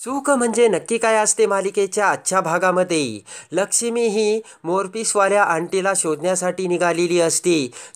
सुख म्हणजे नक्की काय असते मालिकेच्या आजच्या भागामध्ये लक्ष्मी ही मोरपीसवाल्या आंटीला शोधण्यासाठी निघालेली असते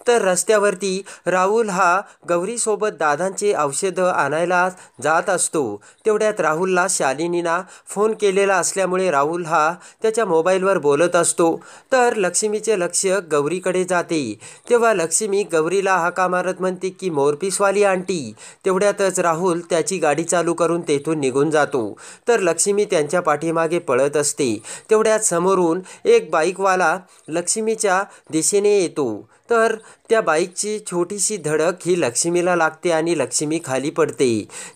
तर रस्त्यावरती राहुल हा गौरीसोबत दादांचे औषधं आणायला जात असतो तेवढ्यात राहुलला शालिनीना फोन केलेला असल्यामुळे राहुल हा त्याच्या मोबाईलवर बोलत असतो तर लक्ष्मीचे लक्ष गौरीकडे जाते तेव्हा लक्ष्मी गौरीला हाका मारत म्हणते की मोरपीसवाली आंटी तेवढ्यातच राहुल त्याची गाडी चालू करून तेथून निघून जातो तर लक्ष्मी त्यांच्या पाठीमागे पळत असते तेवढ्यात समोरून एक बाईकवाला लक्ष्मीच्या दिशेने येतो तर त्या बाईकची छोटीशी धडक ही लक्ष्मीला लागते आणि लक्ष्मी खाली पडते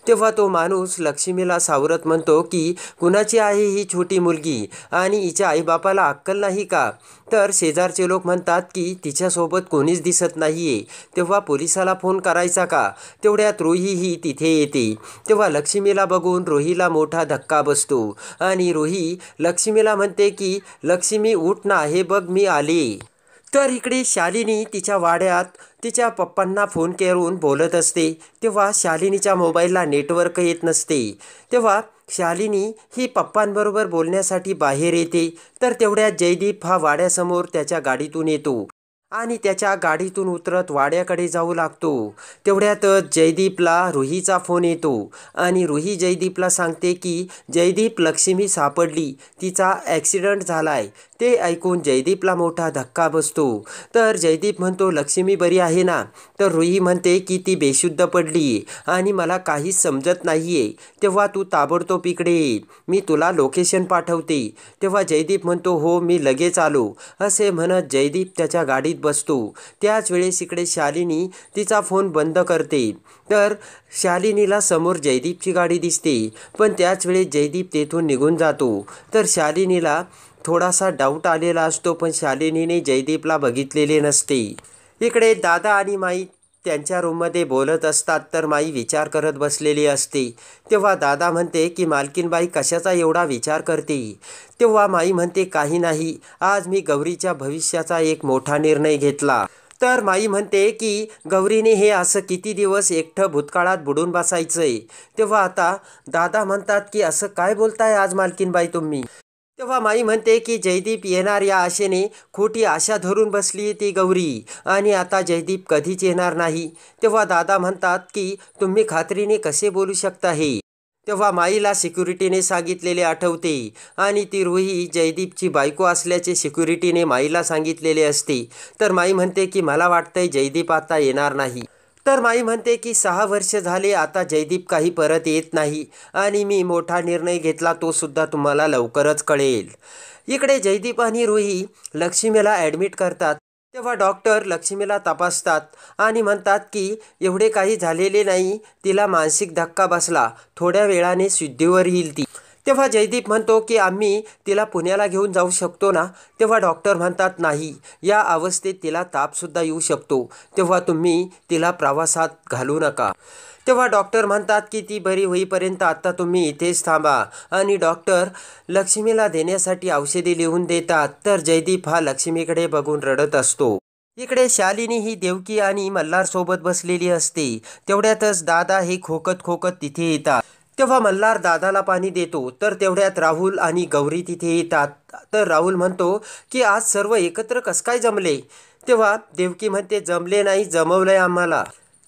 तेव्हा तो माणूस लक्ष्मीला सावरत म्हणतो की कुणाची आहे ही छोटी मुलगी आणि हिच्या आईबापाला अक्कल नाही का तर शेजारचे लोक म्हणतात की तिच्यासोबत कोणीच दिसत नाही आहे तेव्हा पोलिसाला फोन करायचा का तेवढ्यात रोही ही तिथे येते तेव्हा लक्ष्मीला बघून रोहीला मोठा धक्का बसतो आणि रोही लक्ष्मीला म्हणते की लक्ष्मी उठ ना हे बघ मी आले तर इकडे शालिनी तिच्या वाड्यात तिच्या पप्पांना फोन करून बोलत असते तेव्हा शालिनीच्या मोबाईलला नेटवर्क येत नसते तेव्हा शालिनी ही पप्पांबरोबर बोलण्यासाठी बाहेर येते तर तेवढ्यात जयदीप हा वाड्यासमोर त्याच्या गाडीतून येतो आणि त्याच्या गाडीतून उतरत वाड्याकडे जाऊ लागतो तेवढ्यातच जयदीपला रुहीचा फोन येतो आणि रुही जयदीपला सांगते की जयदीप लक्ष्मी सापडली तिचा ॲक्सिडंट झाला आहे ते ऐकून जयदीपला मोठा धक्का बसतो तर जयदीप म्हणतो लक्ष्मी बरी आहे ना तर रुही म्हणते की ती बेशुद्ध पडली आणि मला काहीच समजत नाही आहे तेव्हा तू ताबडतोब इकडे मी तुला लोकेशन पाठवते तेव्हा जयदीप म्हणतो हो मी लगेच आलो असे म्हणत जयदीप त्याच्या गाडीत बसतो त्याच वेळेस इकडे शालिनी तिचा फोन बंद करते तर शालिनीला समोर जयदीपची गाडी दिसते पण त्याच वेळेस जयदीप तेथून निघून जातो तर शालिनीला थोडासा डाऊट आलेला असतो पण शालिनीने जयदीपला बघितलेले नसते इकडे दादा आणि माई त्यांच्या रूममध्ये बोलत असतात तर माई विचार करत बसलेली असते तेव्हा दादा म्हणते की मालकीनबाई कशाचा एवढा विचार करते तेव्हा माई म्हणते काही नाही आज मी गौरीच्या भविष्याचा एक मोठा निर्णय घेतला तर माई म्हणते की गौरीने हे असं किती दिवस एकटं भूतकाळात बुडून आहे तेव्हा आता दादा म्हणतात की असं काय बोलताय आज मालकीनबाई तुम्ही तेव्हा माई म्हणते की जयदीप येणार या आशेने खोटी आशा धरून बसली ती गौरी आणि आता जयदीप कधीच येणार नाही तेव्हा दादा म्हणतात की तुम्ही खात्रीने कसे बोलू शकता हे तेव्हा माईला सिक्युरिटीने सांगितलेले आठवते आणि ती रुही जयदीपची बायको असल्याचे सिक्युरिटीने माईला सांगितलेले असते तर माई म्हणते की मला वाटतंय जयदीप आता येणार नाही तर माई म्हणते की सहा वर्ष झाले आता जयदीप काही परत येत नाही आणि मी मोठा निर्णय घेतला तो सुद्धा तुम्हाला लवकरच कळेल इकडे जयदीप आणि रुही लक्ष्मीला ॲडमिट करतात तेव्हा डॉक्टर लक्ष्मीला तपासतात आणि म्हणतात की एवढे काही झालेले नाही तिला मानसिक धक्का बसला थोड्या वेळाने शुद्धीवर येईल ती तेव्हा जयदीप म्हणतो की आम्ही तिला पुण्याला घेऊन जाऊ शकतो ना तेव्हा डॉक्टर म्हणतात नाही या अवस्थेत तिला तापसुद्धा येऊ शकतो तेव्हा तुम्ही तिला प्रवासात घालू नका तेव्हा डॉक्टर म्हणतात की ती बरी होईपर्यंत आत्ता तुम्ही इथेच थांबा आणि डॉक्टर लक्ष्मीला देण्यासाठी औषधी लिहून देतात तर जयदीप हा लक्ष्मीकडे बघून रडत असतो इकडे शालिनी ही देवकी आणि मल्हारसोबत बसलेली असते तेवढ्यातच दादा हे खोकत खोकत तिथे येतात तेव्हा मल्हार दादाला पाणी देतो तर तेवढ्यात राहुल आणि गौरी तिथे येतात तर राहुल म्हणतो की आज सर्व एकत्र कस काय जमले तेव्हा देवकी म्हणते जमले नाही जमवलंय आम्हाला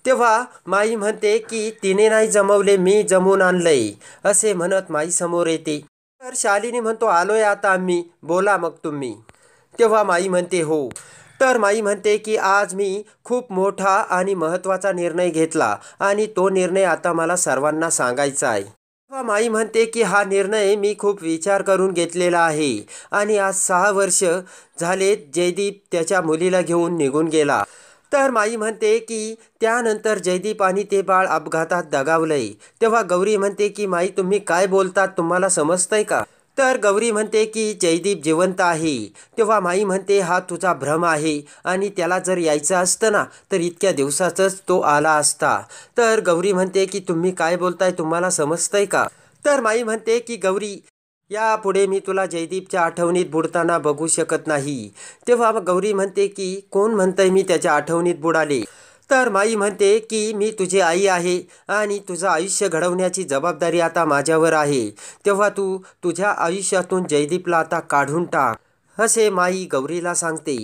तेव्हा माई म्हणते की तिने नाही जमवले मी जमून आणलंय असे म्हणत माई समोर येते तर शालिनी म्हणतो आलोय आता आम्ही बोला मग तुम्ही तेव्हा माई म्हणते हो तर माई म्हणते की आज मी खूप मोठा आणि महत्त्वाचा निर्णय घेतला आणि तो निर्णय आता मला सर्वांना सांगायचा आहे तेव्हा माई म्हणते की हा निर्णय मी खूप विचार करून घेतलेला आहे आणि आज सहा वर्ष झाले जयदीप त्याच्या मुलीला घेऊन निघून गेला तर माई म्हणते की त्यानंतर जयदीप आणि ते बाळ अपघातात दगावलंय तेव्हा गौरी म्हणते की माई तुम्ही काय बोलतात तुम्हाला समजतंय का तर गौरी म्हणते की जयदीप जिवंत आहे तेव्हा माई म्हणते हा तुझा भ्रम आहे आणि त्याला जर यायचं असतं ना तर इतक्या दिवसातच तो आला असता तर गौरी म्हणते की तुम्ही काय बोलताय तुम्हाला समजतंय का तर माई म्हणते की गौरी यापुढे मी तुला जयदीपच्या आठवणीत बुडताना बघू शकत नाही तेव्हा गौरी म्हणते की कोण म्हणतंय मी त्याच्या आठवणीत बुडाले तर माई म्हणते की मी तुझी आई आहे आणि तुझं आयुष्य घडवण्याची जबाबदारी आता माझ्यावर आहे तेव्हा तू तुझ्या आयुष्यातून जयदीपला आता काढून टाक असे माई गौरीला सांगते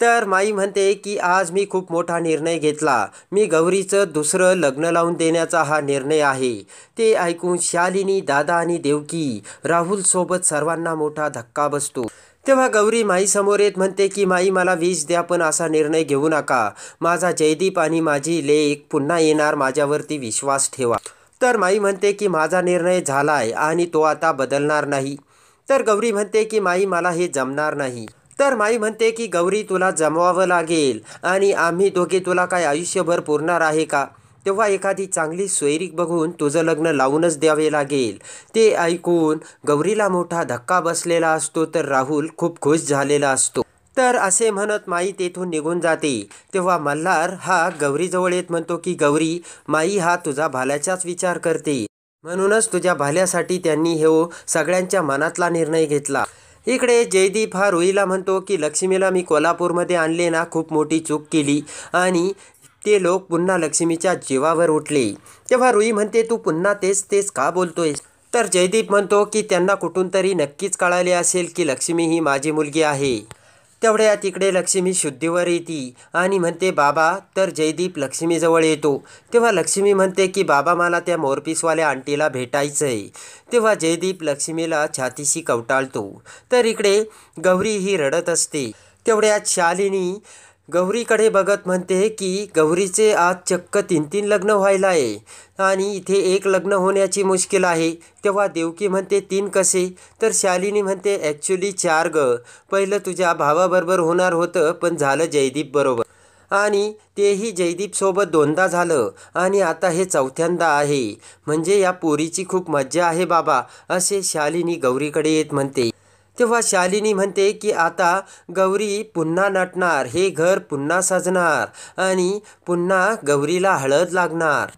तर माई म्हणते की आज मी खूप मोठा निर्णय घेतला मी गौरीचं दुसरं लग्न लावून देण्याचा हा निर्णय आहे ते ऐकून शालिनी दादा आणि देवकी राहुलसोबत सर्वांना मोठा धक्का बसतो तेव्हा गौरी माईसमोर येत म्हणते की माई मला वीज द्या पण असा निर्णय घेऊ नका माझा जयदीप आणि माझी लेख पुन्हा येणार माझ्यावरती विश्वास ठेवा तर माई म्हणते की माझा निर्णय झालाय आणि तो आता बदलणार नाही तर गौरी म्हणते की माई मला हे जमणार नाही तर माई म्हणते की गौरी तुला जमवावं लागेल आणि आम्ही दोघे तुला काय आयुष्यभर पुरणार आहे का तेव्हा एखादी चांगली सोयरीक बघून तुझं लग्न लावूनच द्यावे लागेल ते ऐकून गौरीला मोठा धक्का बसलेला असतो तर राहुल खूप खुश झालेला असतो तर असे म्हणत माई तेथून निघून जाते तेव्हा मल्हार हा गौरीजवळ येत म्हणतो की गौरी माई हा तुझा भाल्याचाच विचार करते म्हणूनच तुझ्या भाल्यासाठी त्यांनी हे हो सगळ्यांच्या मनातला निर्णय घेतला इकडे जयदीप हा रोईला म्हणतो की लक्ष्मीला मी कोल्हापूरमध्ये आणले ना खूप मोठी चूक केली आणि ते लोक पुन्हा लक्ष्मीच्या जीवावर उठले तेव्हा रुई म्हणते तू पुन्हा तेच तेच का बोलतोय तर जयदीप म्हणतो की त्यांना कुठून तरी नक्कीच कळाले असेल की लक्ष्मी ही माझी मुलगी आहे तेवढ्या तिकडे लक्ष्मी शुद्धीवर येते आणि म्हणते बाबा तर जयदीप लक्ष्मीजवळ येतो तेव्हा लक्ष्मी म्हणते की बाबा मला त्या मोरपीसवाल्या आंटीला भेटायचं आहे तेव्हा जयदीप लक्ष्मीला छातीशी कवटाळतो तर इकडे गौरी ही रडत असते तेवढ्यात शालिनी गौरीकडे बघत म्हणते की गौरीचे आज चक्क तीन तीन लग्न व्हायला आहे आणि इथे एक लग्न होण्याची मुश्किल आहे तेव्हा देवकी म्हणते तीन कसे तर शालिनी म्हणते ॲक्च्युली चार ग पहिलं तुझ्या भावाबरोबर होणार होतं पण झालं जयदीप बरोबर आणि तेही जयदीपसोबत दोनदा झालं आणि आता हे चौथ्यांदा आहे म्हणजे या पोरीची खूप मज्जा आहे बाबा असे शालिनी गौरीकडे येत म्हणते तेव्हा शालिनी म्हणते की आता गौरी पुन्हा नटणार हे घर पुन्हा सजणार आणि पुन्हा गौरीला हळद लागणार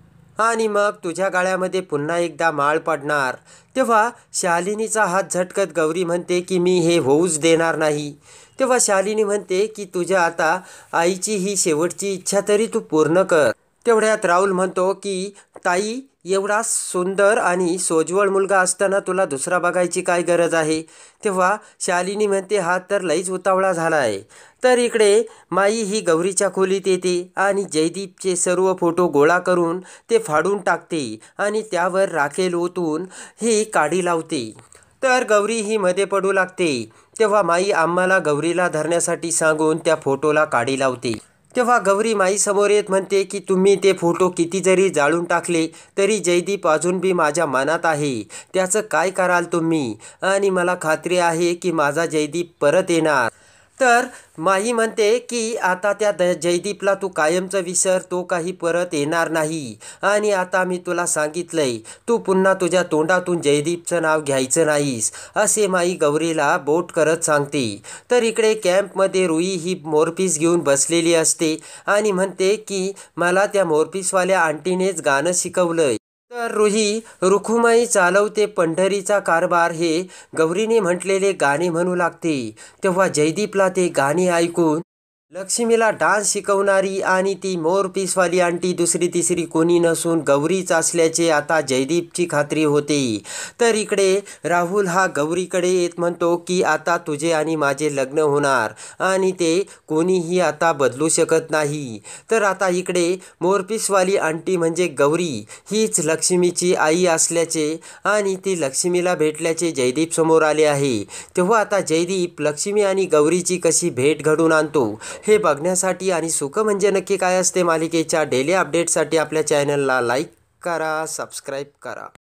आणि मग तुझ्या गाळ्यामध्ये पुन्हा एकदा माळ पडणार तेव्हा शालिनीचा हात झटकत गौरी म्हणते की मी हे होऊच देणार नाही तेव्हा शालिनी म्हणते की तुझ्या आता आईची ही शेवटची इच्छा तरी तू पूर्ण कर तेवढ्यात राहुल म्हणतो की ताई एवढा सुंदर आणि सोज्वळ मुलगा असताना तुला दुसरा बघायची काय गरज आहे तेव्हा शालिनी म्हणते हा तर लईच उतावळा झाला आहे तर इकडे माई ही गौरीच्या खोलीत येते आणि जयदीपचे सर्व फोटो गोळा करून ते फाडून टाकते आणि त्यावर राखेल ओतून ही काढी लावते तर गौरी ही मध्ये पडू लागते तेव्हा माई आम्हाला गौरीला धरण्यासाठी सांगून त्या फोटोला काढी लावते तेव्हा गौरी माईसमोर येत म्हणते की तुम्ही ते फोटो किती जरी जाळून टाकले तरी जयदीप अजून बी माझ्या मनात आहे त्याचं काय कराल तुम्ही आणि मला खात्री आहे की माझा जयदीप परत येणार तर माई म्हणते की आता त्या द जयदीपला तू कायमचा विसर तो काही परत येणार नाही आणि आता मी तुला सांगितलंय तू पुन्हा तुझ्या तोंडातून जयदीपचं नाव घ्यायचं नाहीस असे माई गौरीला बोट करत सांगते तर इकडे कॅम्पमध्ये रुई ही मोरपीस घेऊन बसलेली असते आणि म्हणते की मला त्या मोरपीसवाल्या आंटीनेच गाणं शिकवलंय तर रुही रुखुमाई चालवते पंढरीचा कारभार हे गौरीने म्हटलेले गाणे म्हणू लागते तेव्हा जयदीपला ते गाणे ऐकून लक्ष्मीला डान्स शिकवणारी आणि ती मोरपीसवाली आंटी दुसरी तिसरी कोणी नसून गौरीच असल्याचे आता जयदीपची खात्री होते तर इकडे राहुल हा गौरीकडे येत म्हणतो की आता तुझे आणि माझे लग्न होणार आणि ते कोणीही आता बदलू शकत नाही तर आता इकडे मोरपीसवाली आंटी म्हणजे गौरी हीच लक्ष्मीची आई असल्याचे आणि ती लक्ष्मीला भेटल्याचे जयदीप समोर आले आहे तेव्हा आता जयदीप लक्ष्मी आणि गौरीची कशी भेट घडून आणतो हे बघण्यासाठी आणि सुख म्हणजे नक्की काय असते मालिकेच्या डेली अपडेटसाठी आपल्या चॅनलला लाईक करा सबस्क्राईब करा